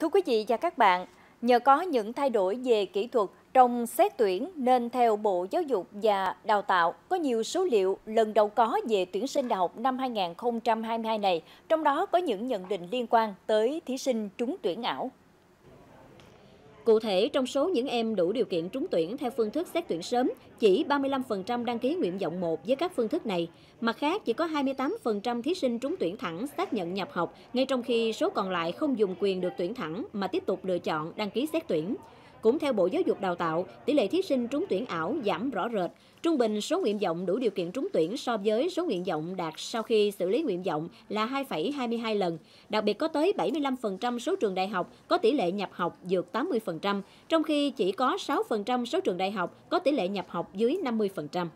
Thưa quý vị và các bạn, nhờ có những thay đổi về kỹ thuật trong xét tuyển nên theo Bộ Giáo dục và Đào tạo có nhiều số liệu lần đầu có về tuyển sinh đại học năm 2022 này, trong đó có những nhận định liên quan tới thí sinh trúng tuyển ảo. Cụ thể, trong số những em đủ điều kiện trúng tuyển theo phương thức xét tuyển sớm, chỉ 35% đăng ký nguyện vọng 1 với các phương thức này. Mặt khác, chỉ có 28% thí sinh trúng tuyển thẳng xác nhận nhập học, ngay trong khi số còn lại không dùng quyền được tuyển thẳng mà tiếp tục lựa chọn đăng ký xét tuyển. Cũng theo Bộ Giáo dục Đào tạo, tỷ lệ thí sinh trúng tuyển ảo giảm rõ rệt. Trung bình số nguyện vọng đủ điều kiện trúng tuyển so với số nguyện vọng đạt sau khi xử lý nguyện vọng là 2,22 lần. Đặc biệt có tới 75% số trường đại học có tỷ lệ nhập học vượt 80%, trong khi chỉ có 6% số trường đại học có tỷ lệ nhập học dưới 50%.